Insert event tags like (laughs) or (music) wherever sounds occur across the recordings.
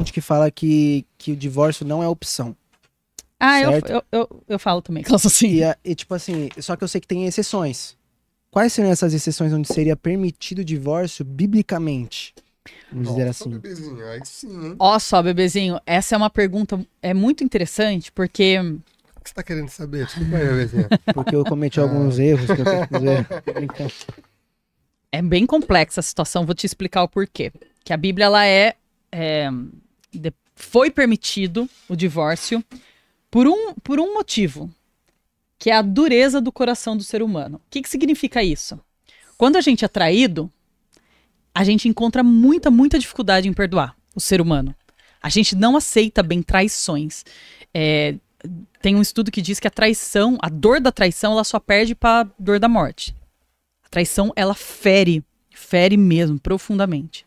gente que fala que, que o divórcio não é opção. Ah, eu, eu, eu, eu, falo também que elas assim. E, e, tipo assim, só que eu sei que tem exceções. Quais seriam essas exceções onde seria permitido o divórcio biblicamente? Vamos Nossa, dizer assim. bebezinho, aí sim, hein? Ó, só, bebezinho, essa é uma pergunta é muito interessante, porque. O que você tá querendo saber? Desculpa aí, bebezinho. (laughs) porque eu cometi ah. alguns erros que eu tenho que dizer. (laughs) É bem complexa a situação, vou te explicar o porquê. Que a Bíblia, ela é, é foi permitido o divórcio por um, por um motivo, que é a dureza do coração do ser humano. O que, que significa isso? Quando a gente é traído, a gente encontra muita, muita dificuldade em perdoar o ser humano. A gente não aceita bem traições. É, tem um estudo que diz que a traição, a dor da traição, ela só perde para a dor da morte. A traição, ela fere, fere mesmo, profundamente.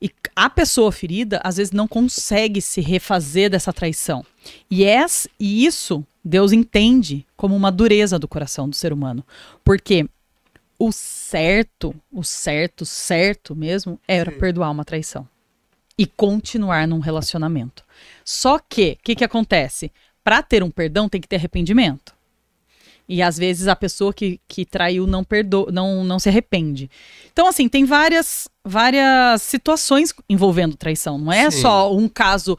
E a pessoa ferida, às vezes, não consegue se refazer dessa traição. E, é, e isso Deus entende como uma dureza do coração do ser humano. Porque o certo, o certo, certo mesmo, era perdoar uma traição e continuar num relacionamento. Só que, o que, que acontece? Para ter um perdão, tem que ter arrependimento. E às vezes a pessoa que, que traiu não perdoa, não, não se arrepende. Então, assim, tem várias, várias situações envolvendo traição. Não é Sim. só um caso.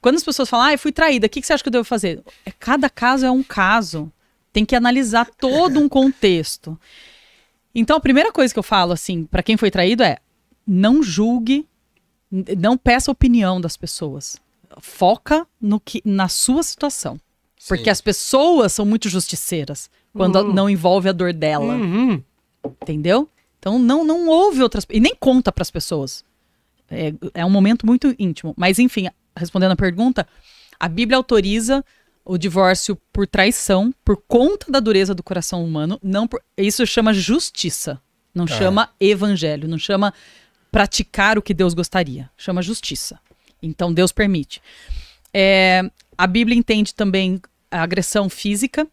Quando as pessoas falam, ah, eu fui traída, o que, que você acha que eu devo fazer? É, cada caso é um caso. Tem que analisar todo um contexto. Então, a primeira coisa que eu falo, assim, para quem foi traído é: não julgue, não peça opinião das pessoas. Foca no que, na sua situação. Porque as pessoas são muito justiceiras quando uhum. não envolve a dor dela. Uhum. Entendeu? Então não não ouve outras e nem conta para as pessoas. É, é um momento muito íntimo. Mas enfim, respondendo a pergunta, a Bíblia autoriza o divórcio por traição, por conta da dureza do coração humano, não por, isso chama justiça, não tá. chama evangelho, não chama praticar o que Deus gostaria, chama justiça. Então Deus permite. É, a Bíblia entende também agressão física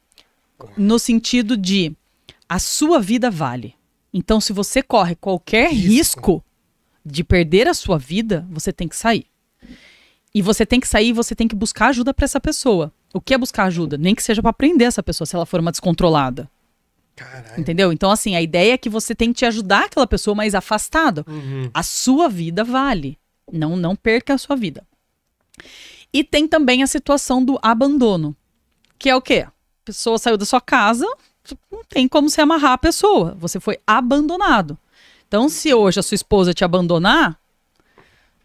no sentido de a sua vida vale. Então, se você corre qualquer risco. risco de perder a sua vida, você tem que sair. E você tem que sair, você tem que buscar ajuda para essa pessoa. O que é buscar ajuda? Nem que seja para prender essa pessoa, se ela for uma descontrolada. Caralho. Entendeu? Então, assim, a ideia é que você tem que te ajudar aquela pessoa, mas afastado. Uhum. A sua vida vale. Não, não perca a sua vida. E tem também a situação do abandono. Que é o quê? A pessoa saiu da sua casa, não tem como se amarrar a pessoa. Você foi abandonado. Então, se hoje a sua esposa te abandonar,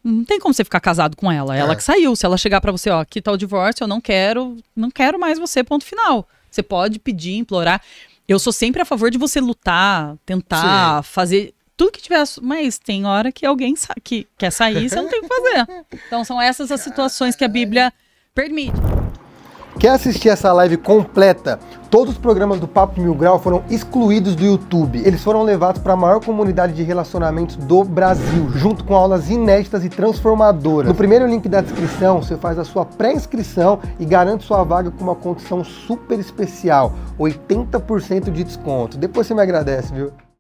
não tem como você ficar casado com ela. É. Ela que saiu. Se ela chegar para você, ó, aqui tá o divórcio, eu não quero, não quero mais você, ponto final. Você pode pedir, implorar. Eu sou sempre a favor de você lutar, tentar, Sim. fazer tudo que tiver. Mas tem hora que alguém que quer sair, você não tem o que fazer. (laughs) Então são essas as situações que a Bíblia permite. Quer assistir essa live completa? Todos os programas do Papo Mil Grau foram excluídos do YouTube. Eles foram levados para a maior comunidade de relacionamentos do Brasil, junto com aulas inéditas e transformadoras. No primeiro link da descrição, você faz a sua pré-inscrição e garante sua vaga com uma condição super especial, 80% de desconto. Depois você me agradece, viu?